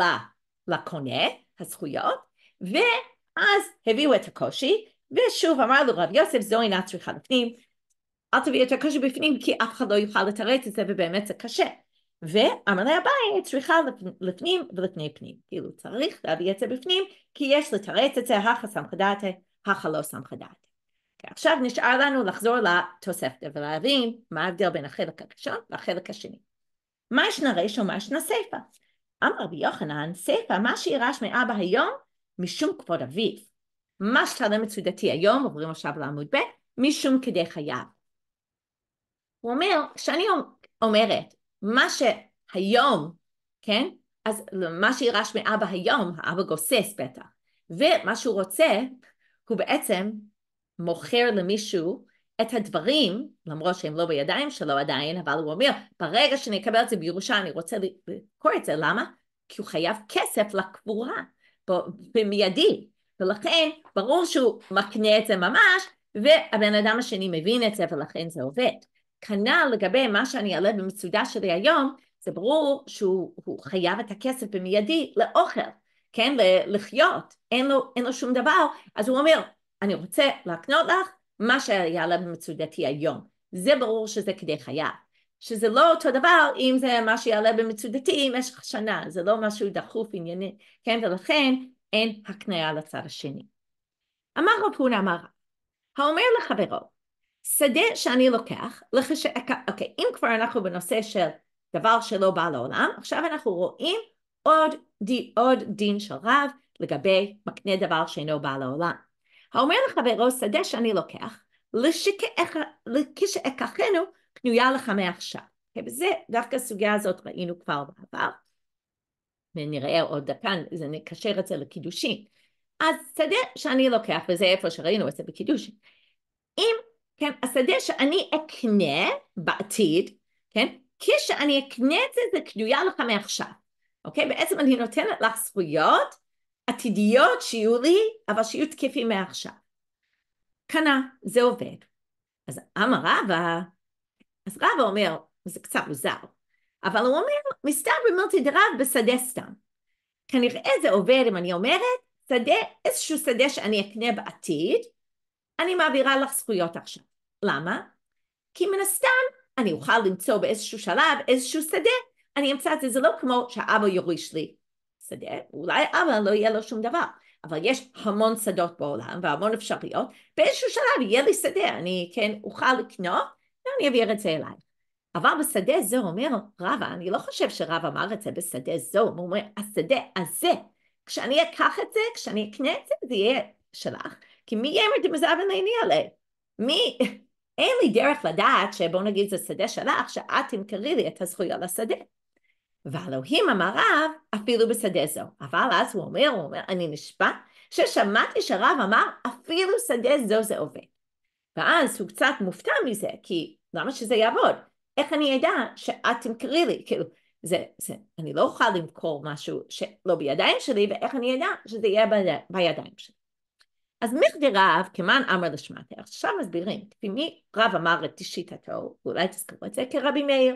לקונה, הזכויות, ואז הביאו את הקושי, ושוב אמר לו רב יוסף, זו אינה צריכה לפנים, אל תביא את הקושי בפנים, כי אף אחד לא יוכל לתרץ את זה, ובאמת זה קשה. ואמר ועמלי הבית צריכה לפנים ולפני פנים. כאילו צריך להביא את זה בפנים, כי יש לתרץ את זה, החסם חדתה החלא סמך דעת. עכשיו נשאר לנו לחזור לתוספתא ולהבין מה ההבדל בין החלק הראשון והחלק השני. מה ישנה משנה ומה ישנה סיפא. אמר רבי יוחנן, סיפא מה שירש מאבא היום משום כבוד אביו. מה שתלם מצודתי היום, עוברים עכשיו לעמוד ב', משום כדי חייו. הוא אומר, כשאני אומרת מה שהיום, כן, אז מה שירש מאבא היום, האבא גוסס בטח, ומה שהוא רוצה הוא בעצם מוכר למישהו את הדברים, למרות שהם לא בידיים שלו עדיין, אבל הוא אומר, ברגע שאני אקבל את זה בירושה אני רוצה לקרוא את זה, למה? כי הוא חייב כסף לקבורה, במיידי, ולכן ברור שהוא מקנה את זה ממש, והבן אדם השני מבין את זה ולכן זה עובד. כנ"ל לגבי מה שאני אעלה במצודה שלי היום, זה ברור שהוא חייב את הכסף במיידי לאוכל, כן, ולחיות, אין לו, אין לו שום דבר, אז הוא אומר, אני רוצה להקנות לך מה שהיה לה במצודתי היום. זה ברור שזה כדי חייו. שזה לא אותו דבר אם זה מה שיעלה במצודתי במשך שנה, זה לא משהו דחוף ענייני, כן, ולכן אין הקנייה לצד השני. אמר רב הונא אמר, האומר לחברו, שדה שאני לוקח, לחש... אוקיי, אם כבר אנחנו בנושא של דבר שלא בא לעולם, עכשיו אנחנו רואים עוד, די, עוד דין של רב לגבי מקנה דבר שאינו בא לעולם. האומר לחברו שדה שאני לוקח, כשאקחנו קנויה לך מעכשיו. וזה, דווקא הסוגיה הזאת ראינו כבר בעבר, ונראה עוד דקה, זה נקשר את זה לקידושין. אז שדה שאני לוקח, וזה איפה שראינו את זה בקידושין. אם, כן, השדה שאני אקנה בעתיד, כן, כשאני אקנה את זה, זה קנויה לך מעכשיו. אוקיי? בעצם אני נותנת לך זכויות עתידיות שיהיו לי, אבל שיהיו תקפים מעכשיו. קנה, זה עובד. אז אמר רבא, אז רבא אומר, זה קצת מוזר, אבל הוא אומר, מסתבר מילטי דרב בשדה סתם. כנראה זה עובד אם אני אומרת, שדה, איזשהו שדה שאני אקנה בעתיד, אני מעבירה לך זכויות עכשיו. למה? כי מן הסתם אני אוכל למצוא באיזשהו שלב איזשהו שדה אני אמצא את זה, זה לא כמו שאבא יוריש לי שדה, אולי אבא לא יהיה לו שום דבר. אבל יש המון שדות בעולם והמון אפשריות, באיזשהו שלב יהיה לי שדה, אני כן אוכל לקנות ואני אעביר את זה אליי. אבל בשדה זה אומר רבא, אני לא חושב שרב אמר את זה בשדה זו, הוא אומר השדה הזה, כשאני אקח את זה, כשאני אקנה את זה, זה יהיה שלך, כי מי יאמר דמזהב עיני עליה? מי, אין לי דרך לדעת שבוא נגיד זה שדה שלך, שאת תמכרי לי את הזכויות לשדה. ואלוהים אמר רב, אפילו בשדה זו. אבל אז הוא אומר, הוא אומר, אני נשבע ששמעתי שרב אמר אפילו שדה זו זה עובד. ואז הוא קצת מופתע מזה, כי למה שזה יעבוד? איך אני אדע שאת תמכרי לי? כאילו, זה, זה, אני לא אוכל למכור משהו שלא בידיים שלי, ואיך אני אדע שזה יהיה ביד, בידיים שלי. אז מכדי רב, כמען אמר לשמטה, עכשיו מסבירים, כפי מי רב אמר את שיטתו, ואולי תזכרו את זה, כרבי מאיר.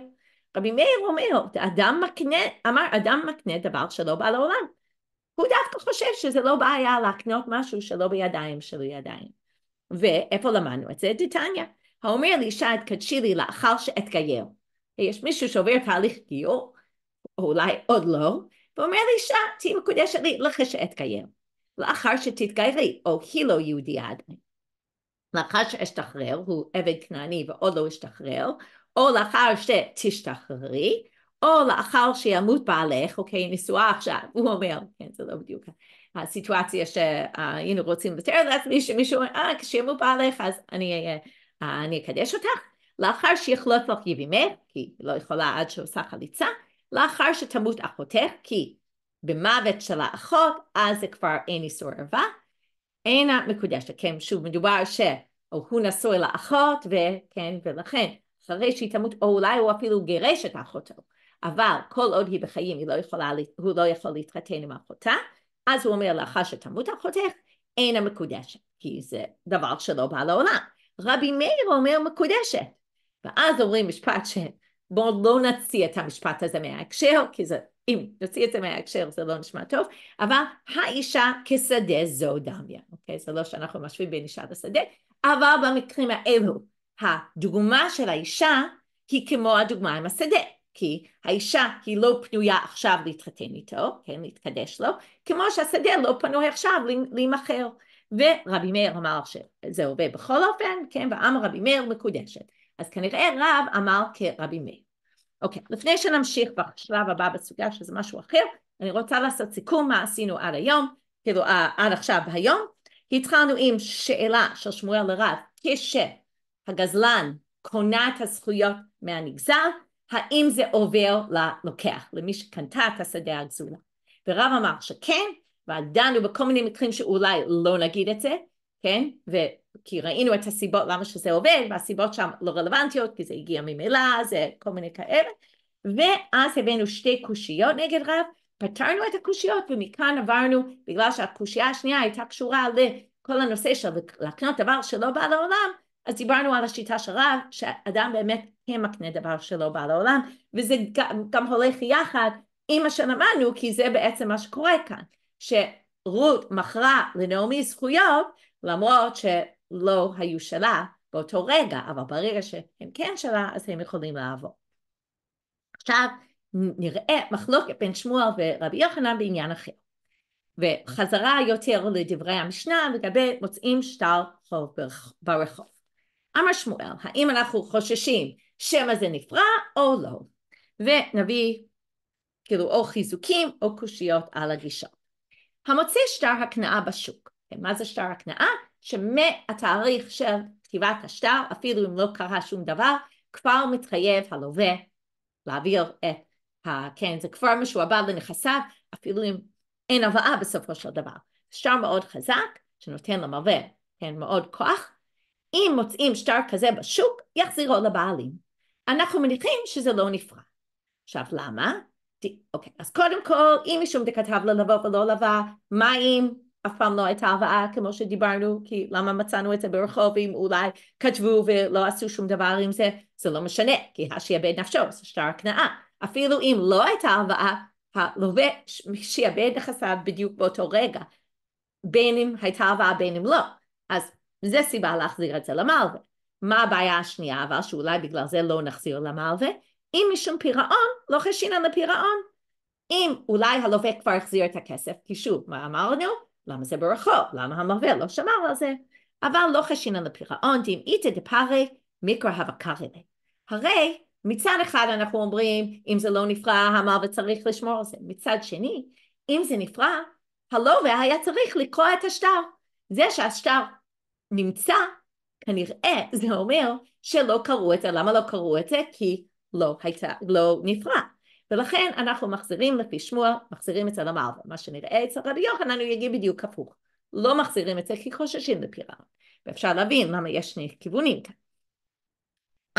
רבי מאיר אומר, אדם מקנה, אמר, אדם מקנה דבר שלא בא לעולם. הוא דווקא חושב שזה לא בעיה להקנות משהו שלא בידיים של ידיים. ואיפה למדנו את זה? דתניא. האומר לאישה התקדשי לי לאחר שאתגייר. יש מישהו שעובר תהליך גיור, אולי עוד לא, ואומר לאישה תהיי מקודשת לי לכי שאתגייר. לאחר שתתגיירי, או היא לא יהודייה עדיין. לאחר שאשתחרר, הוא עבד כנעני ועוד לא אשתחרר, או לאחר שתשתחררי, או לאחר שימות בעלך, אוקיי, נשואה עכשיו, הוא אומר, כן, זה לא בדיוק הסיטואציה שהיינו רוצים לתאר לעצמי, שמישהו אומר, אה, כשימות בעלך אז אני, אה, אני אקדש אותך, לאחר שיחלוף לך יבימך, כי לא יכולה עד שעושה חליצה, לאחר שתמות אחותך, כי במוות של האחות, אז זה כבר אין איסור ערווה, אינה מקודשת. כן, שוב, מדובר שהוא נשוי לאחות, וכן, ולכן אחרי שהיא תמות, או אולי הוא אפילו גירש את אחותו, אבל כל עוד היא בחיים היא לא יכולה, הוא לא יכול להתחתן עם אחותה, אז הוא אומר לאחר שתמות אחותך, אין המקודשת, כי זה דבר שלא בא לעולם. רבי מאיר אומר מקודשת, ואז אומרים משפט ש... בואו לא נוציא את המשפט הזה מההקשר, כי זה, אם נוציא את זה מההקשר זה לא נשמע טוב, אבל האישה כשדה זו דמיה, אוקיי? זה לא שאנחנו משווים בין אישה לשדה, אבל במקרים האלו הדוגמה של האישה היא כמו הדוגמה עם השדה, כי האישה היא לא פנויה עכשיו להתחתן איתו, כן, להתקדש לו, כמו שהשדה לא פנוי עכשיו להימכר. ורבי מאיר אמר שזה עובד בכל אופן, כן, ועם רבי מאיר מקודשת. אז כנראה רב אמר כרבי מאיר. אוקיי, לפני שנמשיך בשלב הבא בסוגיה שזה משהו אחר, אני רוצה לעשות סיכום מה עשינו עד היום, כאילו אה, עד עכשיו היום. התחלנו עם שאלה של שמואל לרב, כש... הגזלן קונה את הזכויות מהנגזל, האם זה עובר ללוקח, למי שקנתה את השדה הגזולה. ורב אמר שכן, ודנו בכל מיני מקרים שאולי לא נגיד את זה, כן? ו- כי ראינו את הסיבות למה שזה עובד, והסיבות שם לא רלוונטיות, כי זה הגיע ממילא, זה כל מיני כאלה. ואז הבאנו שתי קושיות נגד רב, פתרנו את הקושיות, ומכאן עברנו, בגלל שהקושייה השנייה הייתה קשורה לכל הנושא של לקנות דבר שלא בא לעולם, אז דיברנו על השיטה של רב, שאדם באמת כן מקנה דבר שלא בא לעולם, וזה גם, גם הולך יחד עם מה שלמדנו, כי זה בעצם מה שקורה כאן, שרות מכרה לנעמי זכויות, למרות שלא היו שלה באותו רגע, אבל ברגע שהם כן שלה, אז הם יכולים לעבור. עכשיו, נראה מחלוקת בין שמואל ורבי יוחנן בעניין אחר. וחזרה יותר לדברי המשנה לגבי מוצאים שטר חוב ברחוב. אמר שמואל, האם אנחנו חוששים שמא זה נפרע או לא? ונביא כאילו או חיזוקים או קושיות על הגישה. המוציא שטר הקנאה בשוק. מה זה שטר הקנאה? שמהתאריך של כתיבת השטר, אפילו אם לא קרה שום דבר, כבר מתחייב הלווה להעביר את ה... כן, זה כבר משועבד לנכסיו, אפילו אם אין הבאה בסופו של דבר. שטר מאוד חזק, שנותן למלווה, כן, מאוד כוח, אם מוצאים שטר כזה בשוק, יחזירו לבעלים. אנחנו מניחים שזה לא נפרע. עכשיו, למה? אוקיי, אז קודם כל, אם מישהו כתב ללבוא ולא לבא, מה אם אף פעם לא הייתה הבאה כמו שדיברנו, כי למה מצאנו את זה ברחוב אם אולי כתבו ולא עשו שום דבר עם זה, זה לא משנה, כי השיעבד נפשו, זה שטר הקנאה. אפילו אם לא הייתה הבאה, הלווה שיעבד נכסיו בדיוק באותו רגע, בין אם הייתה הבאה בין אם לא. אז וזה סיבה להחזיר את זה למלווה. מה הבעיה השנייה אבל שאולי בגלל זה לא נחזיר למלווה? אם משום פירעון לא חשינה לפירעון. אם אולי הלווה כבר החזיר את הכסף, כי שוב, מה אמרנו? למה זה ברחוב? למה המלווה לא שמר על זה? אבל לא חשינה לפירעון, דאם איתא דפארי מיקרא הבקר הבקרילי. הרי מצד אחד אנחנו אומרים, אם זה לא נפרע, המלווה צריך לשמור על זה. מצד שני, אם זה נפרע, הלווה היה צריך לקרוע את השטר. זה שהשטר נמצא, כנראה זה אומר שלא קראו את זה. למה לא קראו את זה? כי לא הייתה, לא נפרע. ולכן אנחנו מחזירים לפי שמוע, מחזירים את זה למעלה. מה שנראה אצל רבי יוחנן הוא יגיד בדיוק הפוך. לא מחזירים את זה כי חוששים לפירעון. ואפשר להבין למה יש שני כיוונים כאן.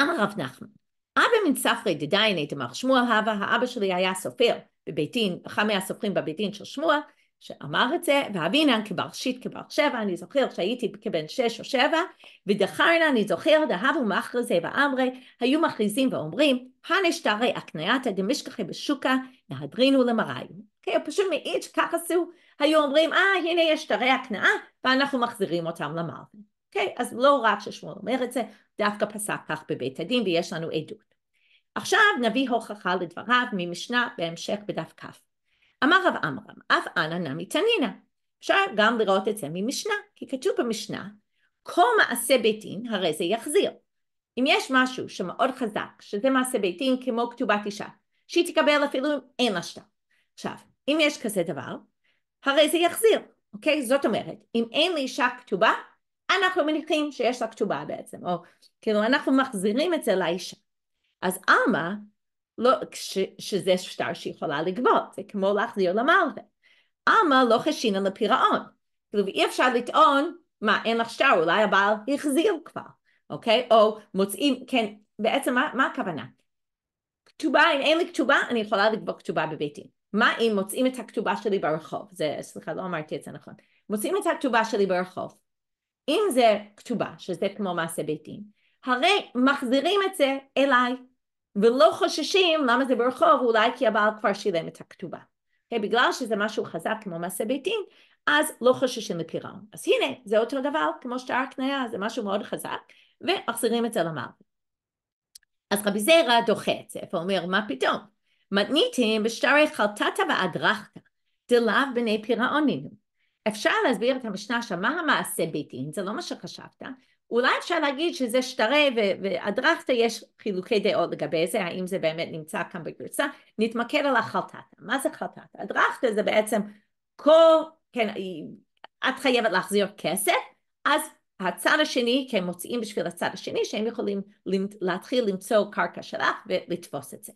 אמר רב נחמן, אבא מן ספרי דדייני דמר שמוע הווה, האבא שלי היה סופר בבית דין, אחד מהסופרים בבית דין של שמוע, שאמר את זה, והבינן כבר שיט כבר שבע, אני זוכר שהייתי כבן שש או שבע, ודחרנה אני זוכר דהבו מכרזי ואמרי, היו מכריזים ואומרים, הנשטרי הקנייתא דמשכחי בשוקה, נהדרינו למראי. כן, פשוט מעיד שכך עשו, היו אומרים, אה, הנה יש שטרי הקנאה, ואנחנו מחזירים אותם למרווה. כן, אז לא רק ששמואל אומר את זה, דווקא פסק כך בבית הדין, ויש לנו עדות. עכשיו נביא הוכחה לדבריו ממשנה בהמשך בדף כ'. אמר רב עמרם, אף אנא נמי תנינא. אפשר גם לראות את זה ממשנה, כי כתוב במשנה, כל מעשה בית דין הרי זה יחזיר. אם יש משהו שמאוד חזק, שזה מעשה בית דין כמו כתובת אישה, שהיא תקבל אפילו אם אין לה שטר. עכשיו, אם יש כזה דבר, הרי זה יחזיר, אוקיי? זאת אומרת, אם אין לאישה כתובה, אנחנו מניחים שיש לה כתובה בעצם, או כאילו אנחנו מחזירים את זה לאישה. אז עלמא לא, ש, שזה שטר שיכולה לגבות, זה כמו להחזיר למלווה. אמה לא חשינה לפירעון. כאילו, ואי אפשר לטעון, מה, אין לך שטר, אולי הבעל החזיר כבר, אוקיי? או מוצאים, כן, בעצם מה, מה הכוונה? כתובה, אם אין לי כתובה, אני יכולה לגבות כתובה בביתי. מה אם מוצאים את הכתובה שלי ברחוב? זה, סליחה, לא אמרתי את זה נכון. מוצאים את הכתובה שלי ברחוב. אם זה כתובה, שזה כמו מעשה ביתי, הרי מחזירים את זה אליי, ולא חוששים, למה זה ברחוב? אולי כי הבעל כבר שילם את הכתובה. Okay, אוקיי? בגלל שזה משהו חזק כמו מעשה בית אז לא חוששים לפירעון. אז הנה, זה אותו דבר כמו שטר הקנייה, זה משהו מאוד חזק, ומחזירים את זה למעלה. אז רבי זרע דוחה את זה, אומר, מה פתאום? מתניתם בשטרי חלטתא ואדרכתה, דלאו בני פירעון נינו. אפשר להסביר את המשנה שם, מה המעשה בית זה לא מה שחשבת, אולי אפשר להגיד שזה שטרי ואדרכתא, יש חילוקי דעות לגבי זה, האם זה באמת נמצא כאן בגרסה. נתמקד על החלטתא. מה זה חלטתא? אדרכתא זה בעצם כל, כן, את חייבת להחזיר כסף, אז הצד השני, כי הם מוצאים בשביל הצד השני, שהם יכולים להתחיל למצוא קרקע שלך ולתפוס את זה.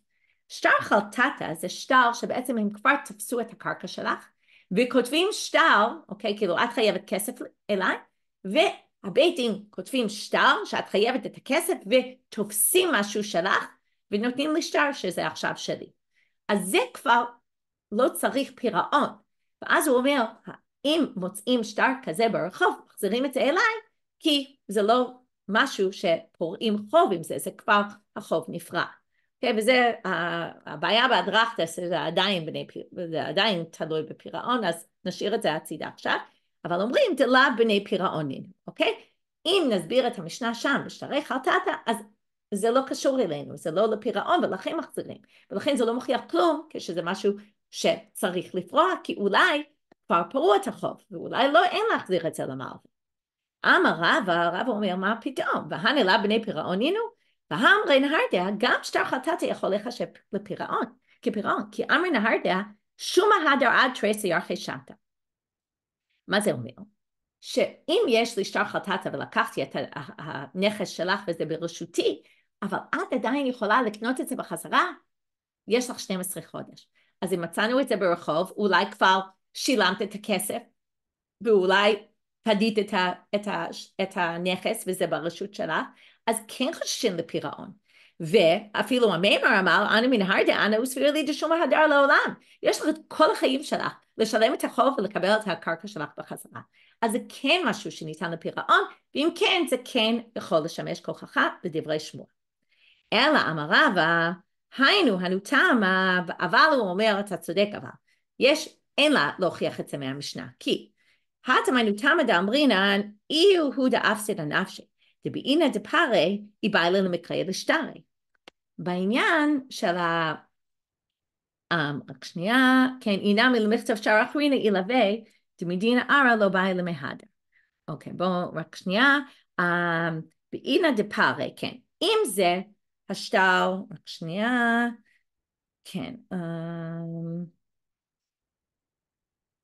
שטר חלטטה זה שטר שבעצם הם כבר תפסו את הקרקע שלך, וכותבים שטר, אוקיי, כאילו את חייבת כסף אליי, הבייטים כותבים שטר שאת חייבת את הכסף ותופסים משהו שלך ונותנים לי שטר שזה עכשיו שלי. אז זה כבר לא צריך פירעון. ואז הוא אומר, אם מוצאים שטר כזה ברחוב, מחזירים את זה אליי, כי זה לא משהו שפורעים חוב עם זה, זה כבר החוב נפרע. Okay, אוקיי? וזה הבעיה באדרכטס, זה עדיין, בני, זה עדיין תלוי בפירעון, אז נשאיר את זה הצידה עכשיו. אבל אומרים דלה בני פירעונים, אוקיי? אם נסביר את המשנה שם, בשערי חרטטה, אז זה לא קשור אלינו, זה לא לפירעון ולכן מחזירים. ולכן זה לא מוכיח כלום כשזה משהו שצריך לפרוע, כי אולי כבר פרעו את החוב, ואולי לא אין להחזיר את זה למערב. אמר רבא, רבא אומר מה פתאום, והנלה בני פירעון פירעונינו, והאמרי נהרדיה, גם שטר חטאתי יכול להיחשב לפירעון, כפירעון, כי אמרי נהרדיה, שומא הדר עד תרי ירחי שטה. מה זה אומר? שאם יש לי שטר חטאת ולקחתי את הנכס שלך וזה ברשותי, אבל את עדיין יכולה לקנות את זה בחזרה, יש לך 12 חודש. אז אם מצאנו את זה ברחוב, אולי כבר שילמת את הכסף, ואולי פדית את, ה, את, ה, את הנכס וזה ברשות שלך, אז כן חוששים לפירעון. ואפילו המימר אמר, אנא מן הרדה, אנא וסביר לי דשום ההדר לעולם. יש לך את כל החיים שלך. לשלם את החוב ולקבל את הקרקע שלך בחזרה. אז זה כן משהו שניתן לפירעון, ואם כן, זה כן יכול לשמש כוכחה בדברי שמוע. אלא אמר רבא, היינו, הנו תמה, אבל הוא אומר, אתה צודק אבל, יש, אין לה להוכיח את זה מהמשנה, כי התמנו תמה דאמרינן, אי הוא דאפסד הנפשי, דבעינא דפארי, איבאי לה למקראי לשטרי. בעניין של ה... אמ, רק שנייה, כן, אינם מלמכתב שער אחרינה ילווה, דמדינה ערא לא באי למהדר. אוקיי, בואו רק שנייה. אמ, באינא דפארי, כן. אם זה השטר, רק שנייה, כן. אמ,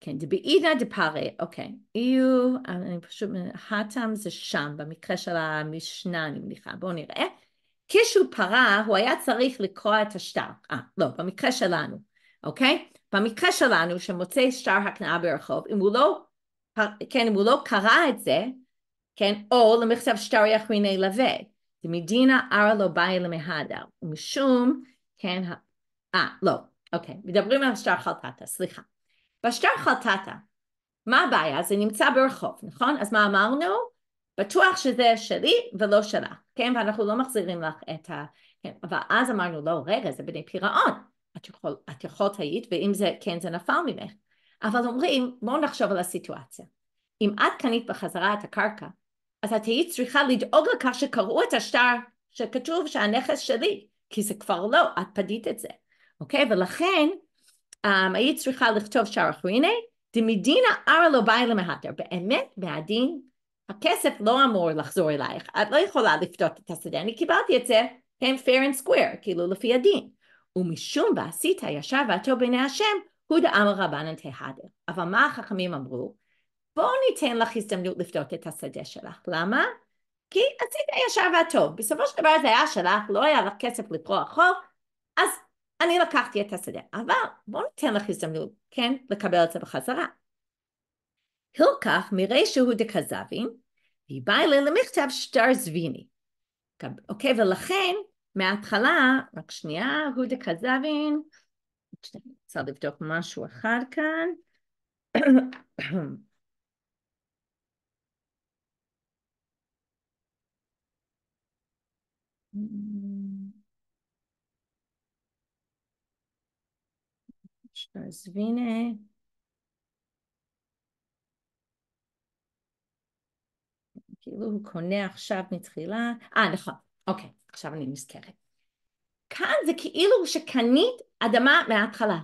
כן, דבעידא דפארי, אוקיי. איו, אני פשוט, האטאם זה שם, במקרה של המשנה, אני מניחה. בואו נראה. כשהוא פרע, הוא היה צריך לקרוע את השטר. אה, לא, במקרה שלנו, אוקיי? במקרה שלנו, שמוצא שטר הקנאה ברחוב, אם הוא לא, כן, אם הוא לא קרא את זה, כן, או למכתב שטר יחריני לווה, דמדינה ארה לא באי למהדר, ומשום, כן, אה, לא, אוקיי, מדברים על שטר חלטטה, סליחה. בשטר חלטטה, מה הבעיה? זה נמצא ברחוב, נכון? אז מה אמרנו? בטוח שזה שלי ולא שלך, כן? ואנחנו לא מחזירים לך את ה... כן? אבל אז אמרנו, לא, רגע, זה בני פירעון. את, יכול, את יכולת היית, ואם זה כן, זה נפל ממך. אבל אומרים, בואו נחשוב על הסיטואציה. אם את קנית בחזרה את הקרקע, אז את היית צריכה לדאוג לכך שקראו את השטר שכתוב שהנכס שלי, כי זה כבר לא, את פדית את זה, אוקיי? ולכן um, היית צריכה לכתוב שער אחריני, דמדינה ארה לא באי למהדר. באמת, מהדין הכסף לא אמור לחזור אלייך, את לא יכולה לפתות את השדה, אני קיבלתי את זה, הם fair and square, כאילו לפי הדין. ומשום ועשית ישר ועתו בעיני השם, הוא דאמר רבנן תהדר. אבל מה החכמים אמרו? בואו ניתן לך הזדמנות לפתות את השדה שלך. למה? כי עשית ישר והטוב. בסופו של דבר זה היה שלך, לא היה לך כסף לקרוא החוב, אז אני לקחתי את השדה. אבל בואו ניתן לך הזדמנות, כן, לקבל את זה בחזרה. הלקח מראי שהוא דכזבין, היא באה אליי למכתב שטר זוויני. אוקיי, ולכן, מההתחלה, רק שנייה, הודה כזבין, צריך לבדוק משהו אחד כאן. שטר זוויני. כאילו הוא קונה עכשיו מתחילה, אה נכון, אוקיי, עכשיו אני נזכרת. כאן זה כאילו שקנית אדמה מההתחלה.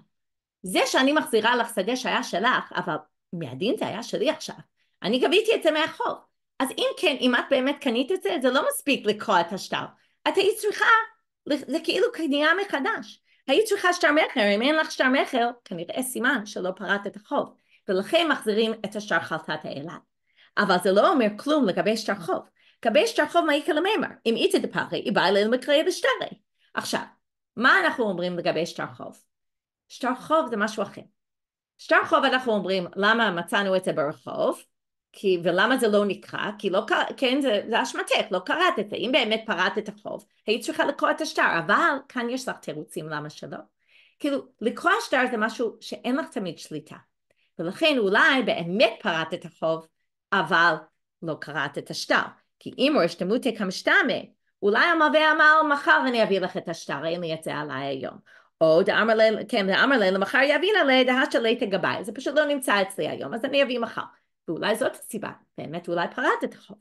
זה שאני מחזירה לך שדה שהיה שלך, אבל מהדין זה היה שלי עכשיו. אני גביתי את זה מהחוב. אז אם כן, אם את באמת קנית את זה, זה לא מספיק לקרוע את השטר. את היית צריכה, זה כאילו קנייה מחדש. היית צריכה שטר מכר, אם אין לך שטר מכר, כנראה סימן שלא פרעת את החוב. ולכן מחזירים את השטר חלטת האלה. אבל זה לא אומר כלום לגבי שטר חוב. לגבי שטר שטרחוב מעיקה למימר, אם איתא דפחי, היא באה אלינו מקריא בשטרי. עכשיו, מה אנחנו אומרים לגבי שטר חוב? שטר חוב זה משהו אחר. שטר חוב אנחנו אומרים, למה מצאנו את זה ברחוב? כי, ולמה זה לא נקרא? כי לא קראת, כן, זה, זה אשמתך, לא קראת את זה. אם באמת פרעת את החוב, היית צריכה לקרוא את השטר, אבל כאן יש לך תירוצים למה שלא. כאילו, לקרוא השטר זה משהו שאין לך תמיד שליטה. ולכן אולי באמת פרעת את החוב, אבל לא קראת את השטר. כי אם הוא השתמותי כמשתמי, אולי המלווה אמר מחר אני אביא לך את השטר, אין לי את זה עליי היום. או דאמר להם, כן, דאמר להם, למחר יבינה ליה דהשלי תגבי. זה פשוט לא נמצא אצלי היום, אז אני אביא מחר. ואולי זאת הסיבה, באמת אולי פרט את החוב.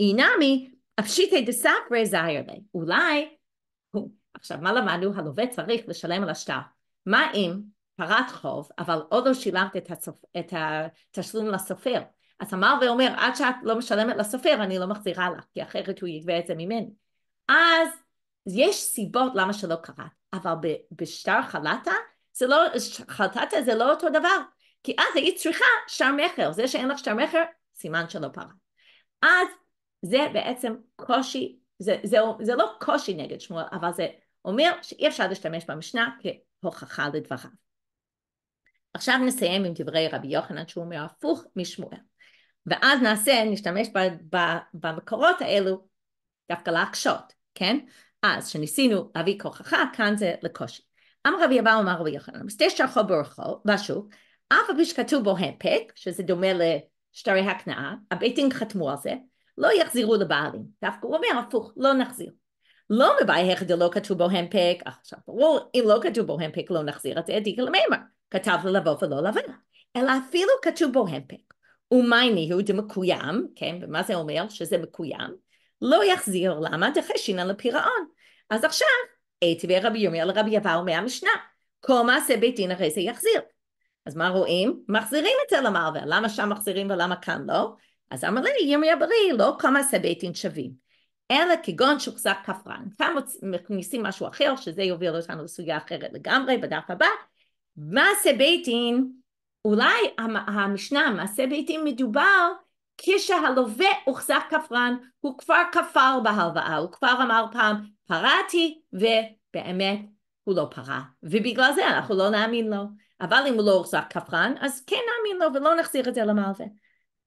אינמי, אפשיטי דספרי זייר לי. אולי, עכשיו מה למדנו? הלווה צריך לשלם על השטר. מה אם פרט חוב, אבל עוד לא שילמת את, הסופ... את התשלום לסופר? אז אמר ואומר, עד שאת לא משלמת לסופר, אני לא מחזירה לך, כי אחרת הוא יגבה את זה ממני. אז יש סיבות למה שלא קרה, אבל בשטר חלטה, זה לא, חלטתה זה לא אותו דבר, כי אז היית צריכה שטר מכר, זה שאין לך שטר מכר, סימן שלא פרה. אז זה בעצם קושי, זה, זה, זה לא קושי נגד שמואל, אבל זה אומר שאי אפשר להשתמש במשנה כהוכחה לדבריו. עכשיו נסיים עם דברי רבי יוחנן שהוא אומר הפוך משמואל. ואז נעשה, נשתמש ב, ב, במקורות האלו דווקא להקשות, כן? אז שניסינו להביא כוכחה, כאן זה לקושי. אמר רבי אבא אמר רבי יוחנן, בשדה שחור ברחוב, בשוק, אף על פי שכתוב בו הפק, שזה דומה לשטרי הקנאה, הביתים חתמו על זה, לא יחזירו לבעלים. דווקא הוא אומר הפוך, לא נחזיר. לא מבעיה דלא כתוב בו הנפק, עכשיו ברור, אם לא כתוב בו הנפק לא נחזיר את זה, דיקה למימר, כתב ללבוא ולא לבוא, אלא אפילו כתוב בו הנפק. ומייניהו דמקוים, כן, ומה זה אומר? שזה מקוים, לא יחזיר, למה? דחשינן לפירעון. אז עכשיו, אתי רבי יומי על רבי יבאו מהמשנה, כל מעשה בית דין הרי זה יחזיר. אז מה רואים? מחזירים את זה למרווה, למה שם מחזירים ולמה כאן לא? אז אמר לי ירמיה הבריא, לא כל מעשה בית דין שווים, אלא כגון שהוחזק כפרן. כאן מכניסים משהו אחר, שזה יוביל אותנו לסוגיה אחרת לגמרי, בדף הבא. מעשה בית דין אולי המשנה, מעשה בעיתים מדובר, כשהלווה הוחזק כפרן, הוא כבר כפר בהלוואה, הוא כבר אמר פעם, פרעתי, ובאמת הוא לא פרע. ובגלל זה אנחנו לא נאמין לו. אבל אם הוא לא הוחזק כפרן, אז כן נאמין לו ולא נחזיר את זה למלווה.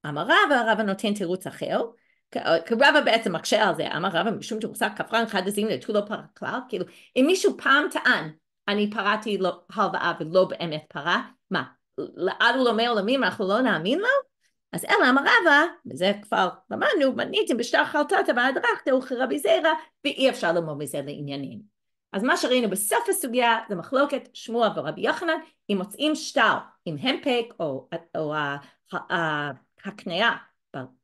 אמר רבא, רבא נותן תירוץ אחר, רבא בעצם מקשה על זה, אמר רבא, משום שהוחזק כפרן חד עזים לתו לא פרע כלל, כאילו, אם מישהו פעם טען, אני פרעתי לו לא, הלוואה ולא באמת פרע, מה, לעד ולעולמי עולמים אנחנו לא נאמין לו? אז אלא אמר רבא, וזה כבר למדנו, מניתם בשטר חרטטה ועד רחתה וכרבי זירא, ואי אפשר ללמוד מזה לעניינים. אז מה שראינו בסוף הסוגיה זה מחלוקת שמוע ורבי יוחנן, אם מוצאים שטר עם המפק או, או, או הקנייה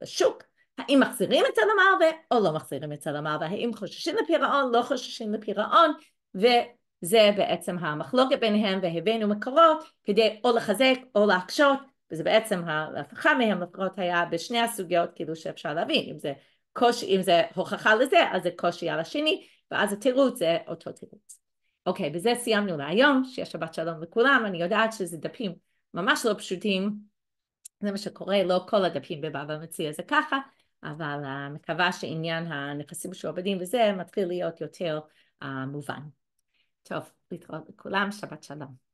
בשוק, האם מחזירים את זה למלווה או לא מחזירים את זה למלווה, האם חוששים לפירעון, לא חוששים לפירעון, ו... זה בעצם המחלוקת ביניהם והבאנו מקורות כדי או לחזק או להקשות וזה בעצם ההפכה מהם לפחות היה בשני הסוגיות כאילו שאפשר להבין אם זה קושי, אם זה הוכחה לזה אז זה קושי על השני ואז התירוץ זה אותו תירוץ. אוקיי, בזה סיימנו להיום, שיהיה שבת שלום לכולם, אני יודעת שזה דפים ממש לא פשוטים, זה מה שקורה, לא כל הדפים בבבא מציע זה ככה, אבל uh, מקווה שעניין הנכסים שעובדים וזה מתחיל להיות יותר uh, מובן. טוב, להתראות לכולם, שבת שלום.